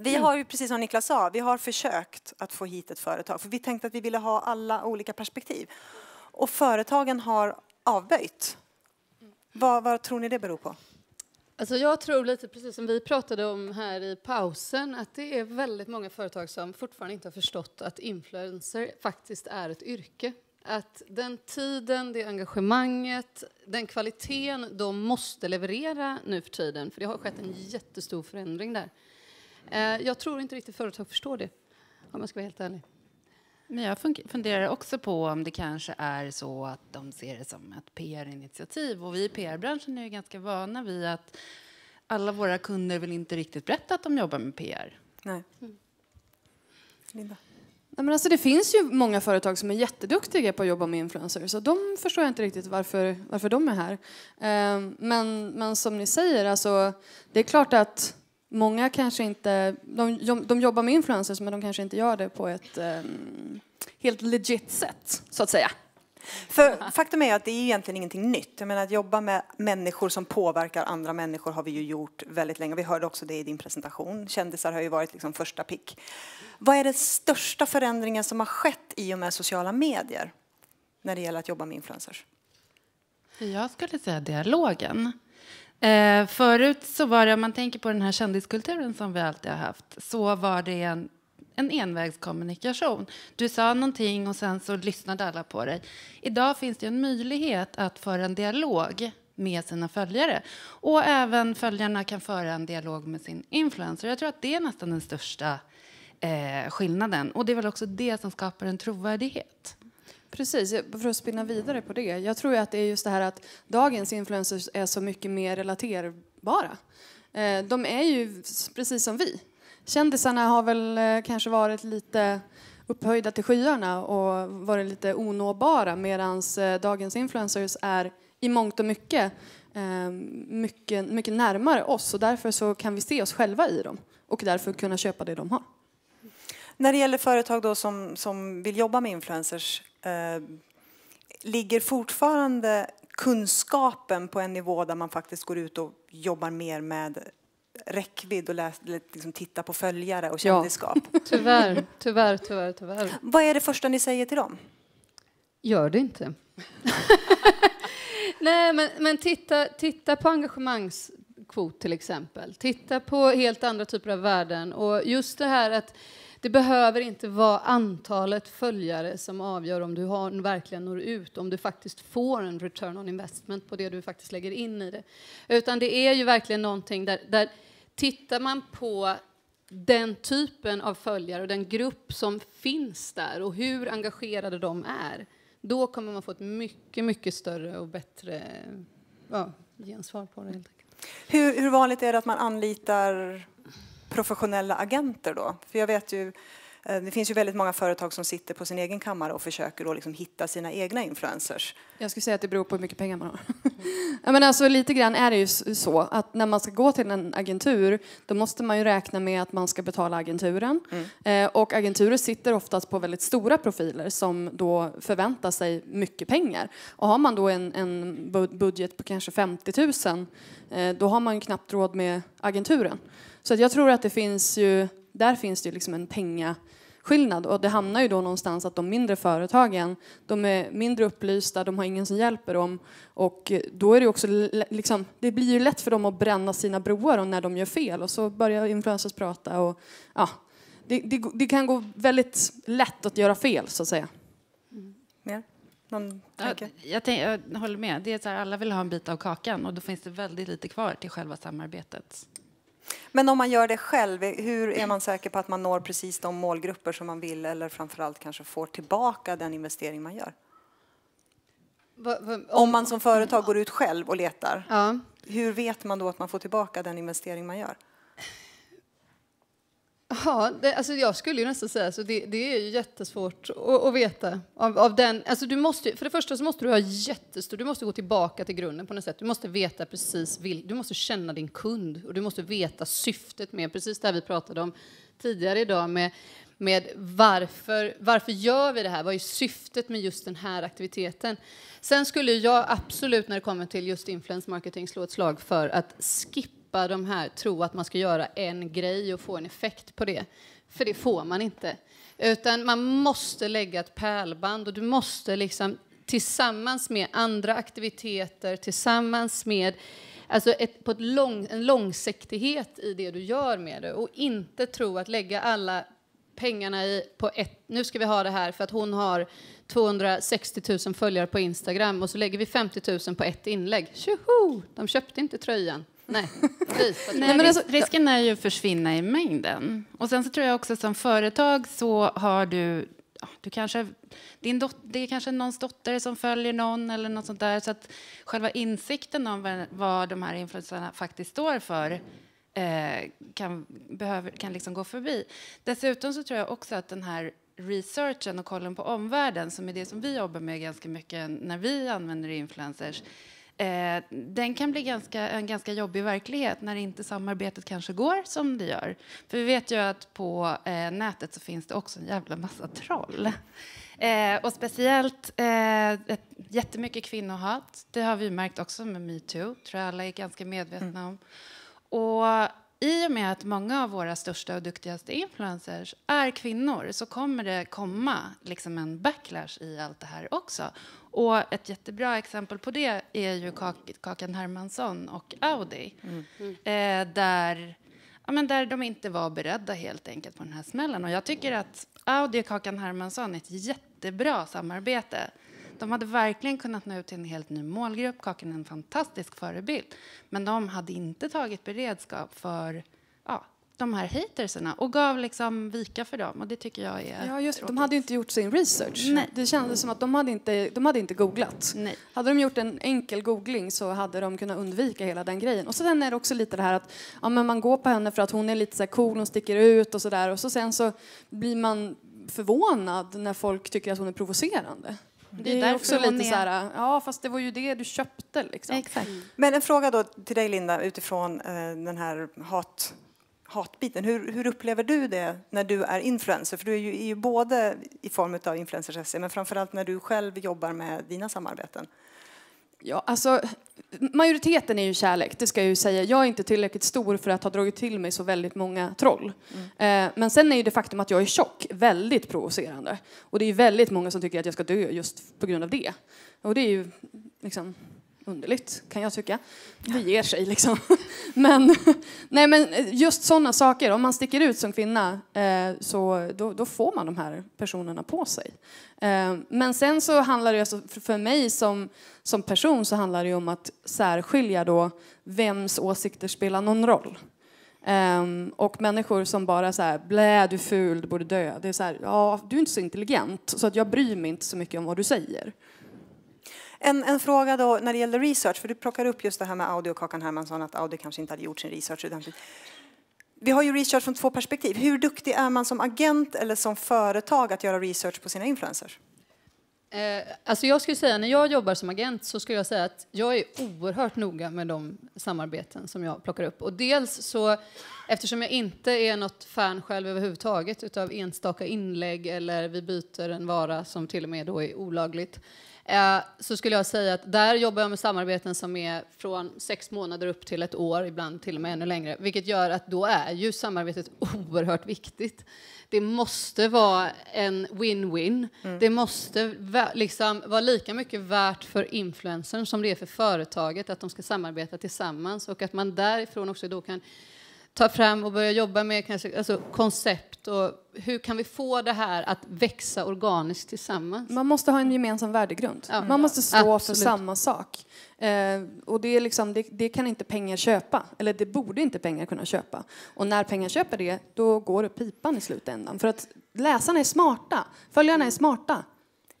vi mm. har ju precis som Niklas sa, vi har försökt att få hit ett företag för vi tänkte att vi ville ha alla olika perspektiv. Och företagen har avböjt. Mm. Vad, vad tror ni det beror på? Alltså jag tror lite precis som vi pratade om här i pausen att det är väldigt många företag som fortfarande inte har förstått att influencer faktiskt är ett yrke. Att den tiden, det engagemanget, den kvaliteten de måste leverera nu för tiden, för det har skett en jättestor förändring där. Eh, jag tror inte riktigt företag förstår det, om jag ska vara helt ärlig. Men jag funderar också på om det kanske är så att de ser det som ett PR-initiativ. Och vi i PR-branschen är ju ganska vana vid att alla våra kunder vill inte riktigt berätta att de jobbar med PR. Nej. Mm. Linda? Nej, men alltså det finns ju många företag som är jätteduktiga på att jobba med influencers och de förstår jag inte riktigt varför, varför de är här. Ehm, men, men som ni säger, alltså, det är klart att Många kanske inte, de, de jobbar med influencers men de kanske inte gör det på ett um, helt legit sätt så att säga. För faktum är att det är egentligen ingenting nytt. Jag menar att jobba med människor som påverkar andra människor har vi ju gjort väldigt länge. Vi hörde också det i din presentation. Kändisar har ju varit liksom första pick. Vad är den största förändringen som har skett i och med sociala medier när det gäller att jobba med influencers? Jag skulle säga dialogen. Eh, förut så var det, om man tänker på den här kändiskulturen som vi alltid har haft, så var det en, en envägskommunikation. Du sa någonting och sen så lyssnade alla på dig. Idag finns det en möjlighet att föra en dialog med sina följare. Och även följarna kan föra en dialog med sin influencer. Jag tror att det är nästan den största eh, skillnaden. Och det är väl också det som skapar en trovärdighet. Precis, för att spinna vidare på det. Jag tror att det är just det här att dagens influencers är så mycket mer relaterbara. Eh, de är ju precis som vi. Kändisarna har väl eh, kanske varit lite upphöjda till skyarna och varit lite onåbara medan eh, dagens influencers är i mångt och mycket ehm, mycket, mycket närmare oss och därför så kan vi se oss själva i dem och därför kunna köpa det de har. När det gäller företag då som, som vill jobba med influencers eh, ligger fortfarande kunskapen på en nivå där man faktiskt går ut och jobbar mer med räckvidd och läs, liksom titta på följare och kändisskap? Ja. Tyvärr, tyvärr, tyvärr, tyvärr. Vad är det första ni säger till dem? Gör det inte. Nej, men, men titta, titta på engagemangskvot till exempel. Titta på helt andra typer av värden. Och just det här att det behöver inte vara antalet följare som avgör om du har, verkligen når ut, om du faktiskt får en return on investment på det du faktiskt lägger in i det. Utan det är ju verkligen någonting där, där tittar man på den typen av följare och den grupp som finns där och hur engagerade de är, då kommer man få ett mycket, mycket större och bättre ja, gensvar på det. Helt enkelt. Hur, hur vanligt är det att man anlitar professionella agenter då? För jag vet ju, eh, det finns ju väldigt många företag som sitter på sin egen kammare och försöker då liksom hitta sina egna influencers. Jag skulle säga att det beror på hur mycket pengar man har. men alltså, lite grann är det ju så att när man ska gå till en agentur då måste man ju räkna med att man ska betala agenturen. Mm. Eh, och agenturer sitter oftast på väldigt stora profiler som då förväntar sig mycket pengar. Och har man då en, en budget på kanske 50 000 eh, då har man ju knappt råd med agenturen. Så att jag tror att det finns ju, där finns det liksom en pengaskillnad och det hamnar ju då någonstans att de mindre företagen, de är mindre upplysta, de har ingen som hjälper dem och då är det också liksom, det blir ju lätt för dem att bränna sina broar när de gör fel och så börjar influencers prata och ja, det, det, det kan gå väldigt lätt att göra fel så att säga. Mm. Ja. tanke? Jag, tänk, jag, håller med. Det är så här, alla vill ha en bit av kakan och då finns det väldigt lite kvar till själva samarbetet. Men om man gör det själv, hur är man säker på att man når precis de målgrupper som man vill eller framförallt kanske får tillbaka den investering man gör? Om man som företag går ut själv och letar, ja. hur vet man då att man får tillbaka den investering man gör? Jaha, det, alltså jag skulle ju nästan säga så det, det är ju jättesvårt att, att veta. Av, av, den, alltså du måste, för det första så måste du ha jättestor, du måste gå tillbaka till grunden på något sätt. Du måste veta precis, vil, du måste känna din kund och du måste veta syftet med, precis det vi pratade om tidigare idag med, med varför, varför gör vi det här? Vad är syftet med just den här aktiviteten? Sen skulle jag absolut när det kommer till just influence marketing slå ett slag för att skippa slippa de här tro att man ska göra en grej och få en effekt på det. För det får man inte. Utan man måste lägga ett pärlband och du måste liksom tillsammans med andra aktiviteter, tillsammans med alltså ett, på ett lång, en långsiktighet i det du gör med det och inte tro att lägga alla pengarna i på ett, nu ska vi ha det här för att hon har 260 000 följare på Instagram och så lägger vi 50 000 på ett inlägg. Tjoho! De köpte inte tröjan. Nej, Nej men alltså, risken är ju att försvinna i mängden. Och sen så tror jag också som företag så har du du kanske, din dot, det är kanske någons dotter som följer någon eller något sånt där. Så att själva insikten om vad de här influencerna faktiskt står för eh, kan, behöver, kan liksom gå förbi. Dessutom så tror jag också att den här researchen och kollen på omvärlden som är det som vi jobbar med ganska mycket när vi använder influencers Eh, den kan bli ganska, en ganska jobbig verklighet när inte samarbetet kanske går som det gör. För vi vet ju att på eh, nätet så finns det också en jävla massa troll. Eh, och speciellt eh, ett, jättemycket kvinnohat. Det har vi märkt också med metoo, tror jag alla är ganska medvetna mm. om. Och i och med att många av våra största och duktigaste influencers är kvinnor så kommer det komma liksom en backlash i allt det här också. Och ett jättebra exempel på det är ju Kak Kakan Hermansson och Audi. Mm. mm. Eh, där, ja, men där de inte var beredda helt enkelt på den här smällen. Och jag tycker att Audi och Kakan Hermansson är ett jättebra samarbete de hade verkligen kunnat nå ut till en helt ny målgrupp. Kakan är en fantastisk förebild. Men de hade inte tagit beredskap för ja, de här haterserna och gav liksom vika för dem. Och det tycker jag är ja, just, De hade inte gjort sin research. Nej. Det kändes som att de hade inte, de hade inte googlat. Nej. Hade de gjort en enkel googling så hade de kunnat undvika hela den grejen. Och sen är det också lite det här att ja, men man går på henne för att hon är lite så cool, och sticker ut och sådär. Och så sen så blir man förvånad när folk tycker att hon är provocerande. Det är, det är också lite så här, ja fast det var ju det du köpte liksom. Exakt. Mm. Men en fråga då till dig Linda utifrån eh, den här hat hatbiten. Hur, hur, upplever du det när du är influencer? För du är ju, är ju både i form av influencer men framförallt när du själv jobbar med dina samarbeten. Ja, alltså, majoriteten är ju kärlek, det ska jag ju säga. Jag är inte tillräckligt stor för att ha dragit till mig så väldigt många troll. Mm. Eh, men sen är ju det faktum att jag är tjock väldigt provocerande. Och det är väldigt många som tycker att jag ska dö just på grund av det. Och det är ju liksom underligt, kan jag tycka. Det ger sig liksom. men, nej, men just sådana saker, om man sticker ut som kvinna eh, så då, då, får man de här personerna på sig. Eh, men sen så handlar det, alltså, för mig som, som person så handlar det om att särskilja då vems åsikter spelar någon roll. Um, och människor som bara så här, blä du är ful, du borde dö. Det är så här, ja, du är inte så intelligent så att jag bryr mig inte så mycket om vad du säger. En, en, fråga då när det gäller research, för du plockar upp just det här med Audi och Kakan Hermansson, att Audi kanske inte hade gjort sin research ordentligt. Vi har ju research från två perspektiv. Hur duktig är man som agent eller som företag att göra research på sina influencers? Eh, alltså jag skulle säga, när jag jobbar som agent så skulle jag säga att jag är oerhört noga med de samarbeten som jag plockar upp. Och dels så, eftersom jag inte är något fan själv överhuvudtaget utav enstaka inlägg eller vi byter en vara som till och med då är olagligt, eh, så skulle jag säga att där jobbar jag med samarbeten som är från sex månader upp till ett år, ibland till och med ännu längre, vilket gör att då är ju samarbetet oerhört viktigt. Det måste vara en win-win. Mm. Det måste liksom vara lika mycket värt för influencern som det är för företaget att de ska samarbeta tillsammans och att man därifrån också då kan ta fram och börja jobba med kanske, alltså, koncept och hur kan vi få det här att växa organiskt tillsammans? Man måste ha en gemensam värdegrund. Ja, man måste stå absolut. för samma sak. Eh, och det, är liksom, det, det, kan inte pengar köpa, eller det borde inte pengar kunna köpa. Och när pengar köper det, då går det pipan i slutändan. För att läsarna är smarta, följarna är smarta.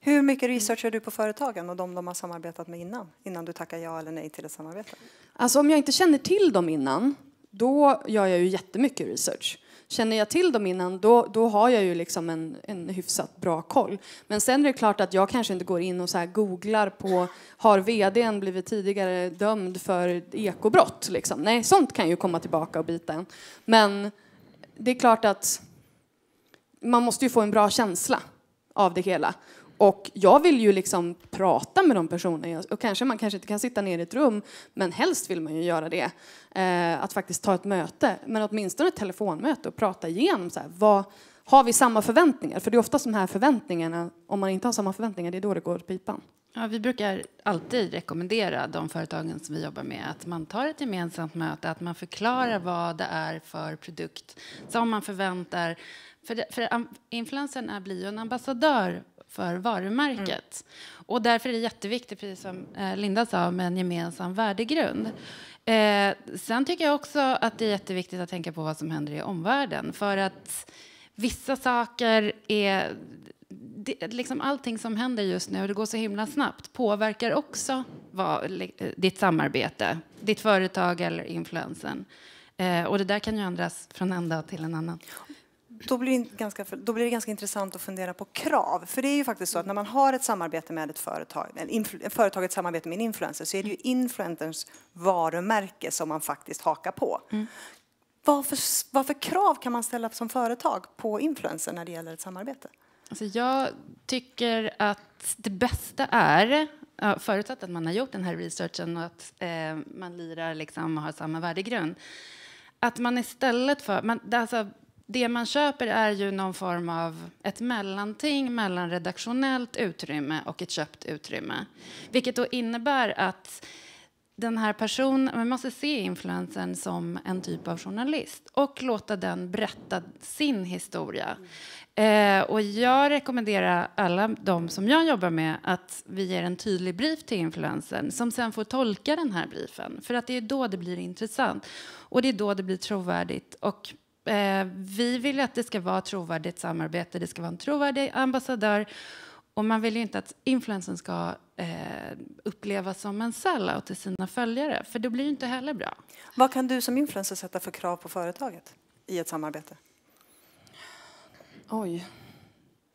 Hur mycket research gör du på företagen och de de har samarbetat med innan? Innan du tackar ja eller nej till ett samarbete? Alltså om jag inte känner till dem innan då gör jag ju jättemycket research. Känner jag till dem innan, då, då har jag ju liksom en, en hyfsat bra koll. Men sen är det klart att jag kanske inte går in och så googlar på har vdn blivit tidigare dömd för ekobrott? Liksom. Nej, sånt kan ju komma tillbaka och bita en. Men det är klart att man måste ju få en bra känsla av det hela. Och jag vill ju liksom prata med de personerna. Och kanske man kanske inte kan sitta ner i ett rum, men helst vill man ju göra det. Eh, att faktiskt ta ett möte, men åtminstone ett telefonmöte och prata igenom så här, vad, har vi samma förväntningar? För det är oftast de här förväntningarna, om man inte har samma förväntningar, det är då det går åt pipan. Ja, vi brukar alltid rekommendera de företagen som vi jobbar med att man tar ett gemensamt möte, att man förklarar vad det är för produkt som man förväntar. För, för influencern blir ju en ambassadör för varumärket. Mm. Och därför är det jätteviktigt, precis som eh, Linda sa, med en gemensam värdegrund. Eh, sen tycker jag också att det är jätteviktigt att tänka på vad som händer i omvärlden. För att vissa saker är... Det, liksom allting som händer just nu, och det går så himla snabbt, påverkar också vad, eh, ditt samarbete, ditt företag eller influensen. Eh, och det där kan ju ändras från en dag till en annan då, blir det ganska, då blir det ganska intressant att fundera på krav. För det är ju faktiskt så att när man har ett samarbete med ett företag, ett företagets samarbete med en influencer, så är det ju influencerns varumärke som man faktiskt hakar på. Mm. Vad, för, vad för krav kan man ställa som företag på influencer när det gäller ett samarbete? Alltså jag tycker att det bästa är förutsatt att man har gjort den här researchen och att eh, man lirar liksom och har samma värdegrund. Att man istället för... Man, alltså, det man köper är ju någon form av ett mellanting mellan redaktionellt utrymme och ett köpt utrymme. Vilket då innebär att den här personen, man måste se influensen som en typ av journalist och låta den berätta sin historia. Eh, och jag rekommenderar alla de som jag jobbar med att vi ger en tydlig brief till influensen som sen får tolka den här briefen. För att det är då det blir intressant och det är då det blir trovärdigt. Och Eh, vi vill att det ska vara trovärdigt samarbete, det ska vara en trovärdig ambassadör och man vill ju inte att influensen ska eh, upplevas som en sellout till sina följare, för det blir ju inte heller bra. Vad kan du som influencer sätta för krav på företaget i ett samarbete? Oj.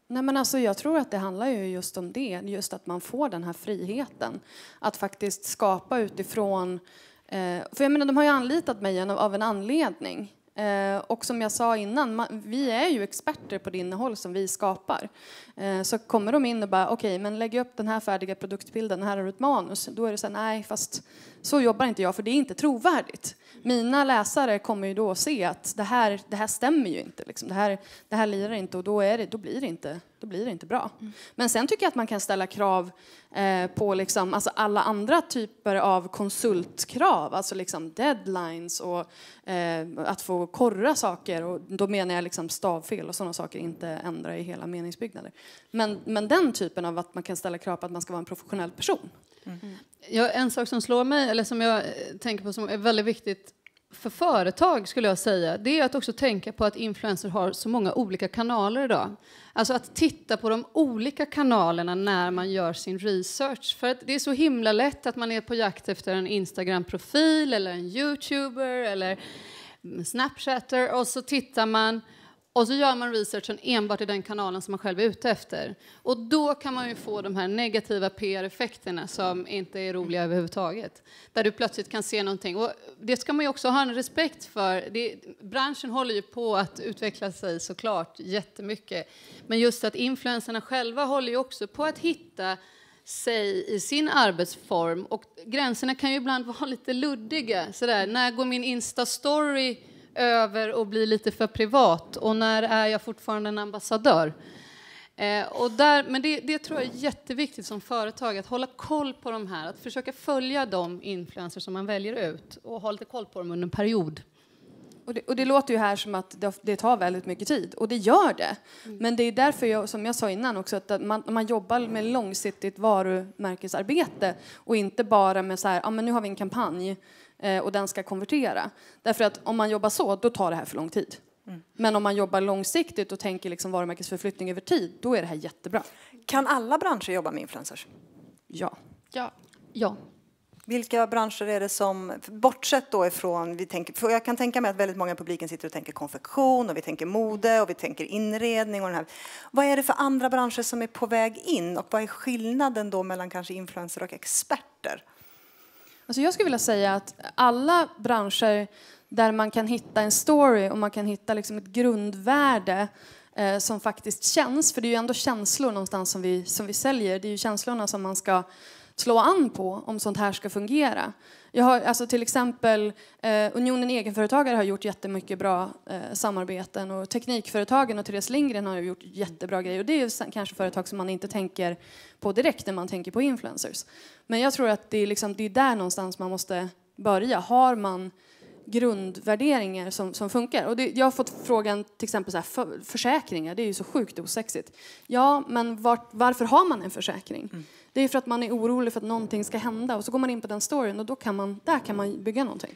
Nej, men alltså, jag tror att det handlar ju just om det, just att man får den här friheten att faktiskt skapa utifrån... Eh, för jag menar, de har ju anlitat mig av en anledning. Eh, och som jag sa innan, vi är ju experter på det innehåll som vi skapar. Eh, så kommer de in och bara, okej, okay, men lägg upp den här färdiga produktbilden, här har du ett manus. Då är det så här, nej, fast så jobbar inte jag, för det är inte trovärdigt. Mina läsare kommer ju då att se att det här, det här stämmer ju inte. Liksom. Det, här, det här lirar inte och då, är det, då, blir det inte, då blir det inte bra. Mm. Men sen tycker jag att man kan ställa krav eh, på liksom, alltså alla andra typer av konsultkrav, alltså liksom deadlines och eh, att få korra saker. Och då menar jag liksom stavfel och sådana saker, inte ändra i hela meningsbyggnader. Men, men den typen av att man kan ställa krav på att man ska vara en professionell person. Mm. Ja, en sak som slår mig eller som jag eh, tänker på som är väldigt viktigt för företag skulle jag säga, det är att också tänka på att influencers har så många olika kanaler idag. Alltså att titta på de olika kanalerna när man gör sin research. För det är så himla lätt att man är på jakt efter en Instagram-profil eller en YouTuber eller Snapchatter och så tittar man och så gör man researchen enbart i den kanalen som man själv är ute efter. Och då kan man ju få de här negativa PR-effekterna som inte är roliga överhuvudtaget. Där du plötsligt kan se någonting. Och det ska man ju också ha en respekt för. Det, branschen håller ju på att utveckla sig såklart jättemycket. Men just att influenserna själva håller ju också på att hitta sig i sin arbetsform. Och gränserna kan ju ibland vara lite luddiga. Sådär, när går min Insta-story över och bli lite för privat och när är jag fortfarande en ambassadör? Eh, och där, men det, det, tror jag är jätteviktigt som företag, att hålla koll på de här, att försöka följa de influencers som man väljer ut och ha lite koll på dem under en period. Och det, och det låter ju här som att det, det, tar väldigt mycket tid, och det gör det. Mm. Men det är därför, jag, som jag sa innan, också, att man, man jobbar med långsiktigt varumärkesarbete och inte bara med så här, ja ah, men nu har vi en kampanj, Eh, och den ska konvertera. Därför att om man jobbar så, då tar det här för lång tid. Mm. Men om man jobbar långsiktigt och tänker liksom varumärkesförflyttning över tid, då är det här jättebra. Kan alla branscher jobba med influencers? Ja. Ja. ja. Vilka branscher är det som, bortsett då ifrån, vi tänker, för jag kan tänka mig att väldigt många i publiken sitter och tänker konfektion och vi tänker mode och vi tänker inredning och den här. Vad är det för andra branscher som är på väg in och vad är skillnaden då mellan kanske influencers och experter? Alltså jag skulle vilja säga att alla branscher där man kan hitta en story och man kan hitta liksom ett grundvärde eh, som faktiskt känns, för det är ju ändå känslor någonstans som vi, som vi säljer. Det är ju känslorna som man ska slå an på om sånt här ska fungera. Jag har, alltså till exempel eh, Unionen Egenföretagare har gjort jättemycket bra eh, samarbeten och Teknikföretagen och Therese Lindgren har gjort jättebra grejer. Och det är kanske företag som man inte tänker på direkt när man tänker på influencers. Men jag tror att det är, liksom, det är där någonstans man måste börja. Har man grundvärderingar som, som funkar. Och det, jag har fått frågan till exempel så här, för, försäkringar, det är ju så sjukt osexigt. Ja, men var, varför har man en försäkring? Mm. Det är för att man är orolig för att någonting ska hända och så går man in på den storyn och då kan man, där kan man bygga någonting.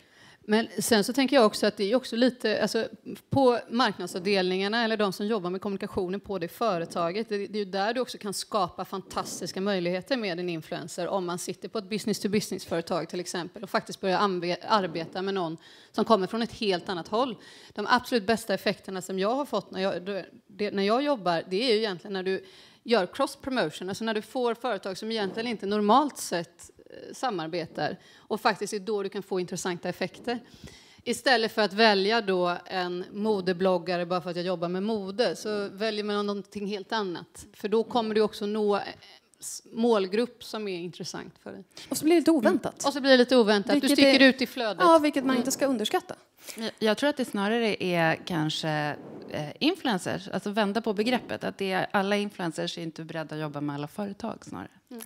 Men sen så tänker jag också att det är också lite, alltså, på marknadsavdelningarna eller de som jobbar med kommunikationen på det företaget, det, det är ju där du också kan skapa fantastiska möjligheter med en influencer om man sitter på ett business to business-företag till exempel och faktiskt börjar arbeta med någon som kommer från ett helt annat håll. De absolut bästa effekterna som jag har fått när jag, det, när jag jobbar, det är ju egentligen när du gör cross promotion, alltså när du får företag som egentligen inte normalt sett eh, samarbetar och faktiskt är då du kan få intressanta effekter. Istället för att välja då en modebloggare bara för att jag jobbar med mode så väljer man någonting helt annat. För då kommer du också nå eh, målgrupp som är intressant för dig. Och så blir det lite mm. oväntat. Och så blir det lite oväntat. Vilket du sticker är... ut i flödet. Ja, vilket man inte ska mm. underskatta. jag tror att det snarare är kanske Eh, influencers, alltså vända på begreppet. Att det är, alla influencers är inte beredda att jobba med alla företag snarare. Mm.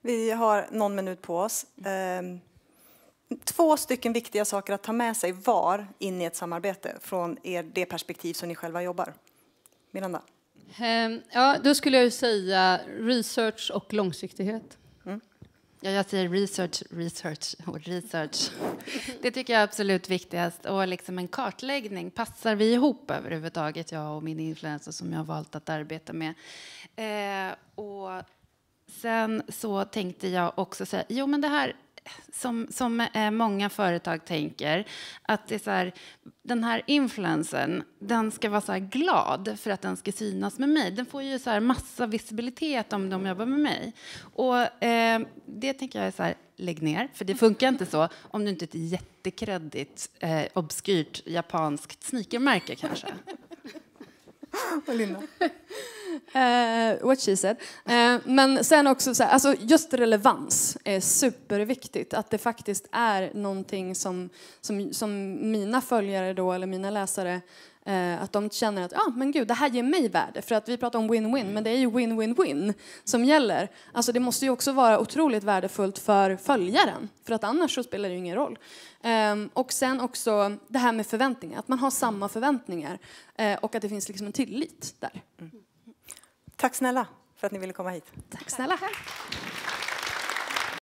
Vi har någon minut på oss. Ehm, två stycken viktiga saker att ta med sig var in i ett samarbete från er, det perspektiv som ni själva jobbar. Miranda? Ehm, ja, då skulle jag säga research och långsiktighet. Ja, jag säger research, research och research. Det tycker jag är absolut viktigast. Och liksom en kartläggning. Passar vi ihop överhuvudtaget, jag och min influencer som jag har valt att arbeta med? Eh, och sen så tänkte jag också säga, jo men det här som, som eh, många företag tänker, att det är så här, den här influensen, den ska vara så här glad för att den ska synas med mig. Den får ju så här massa visibilitet om de jobbar med mig. Och eh, det tänker jag är så här, lägg ner, för det funkar inte så om du inte är ett jättekreddigt, eh, obskyrt japanskt sneakermärke kanske och Linda. Uh, what she said. Uh, men sen också, så här, alltså just relevans är superviktigt. Att det faktiskt är någonting som, som, som mina följare då, eller mina läsare Eh, att de känner att ah, men gud, det här ger mig värde. För att vi pratar om win-win, men det är ju win-win-win som gäller. Alltså det måste ju också vara otroligt värdefullt för följaren, för att annars så spelar det ju ingen roll. Ehm, och sen också det här med förväntningar, att man har samma förväntningar eh, och att det finns liksom en tillit där. Mm. Tack snälla för att ni ville komma hit. Tack snälla. Tack.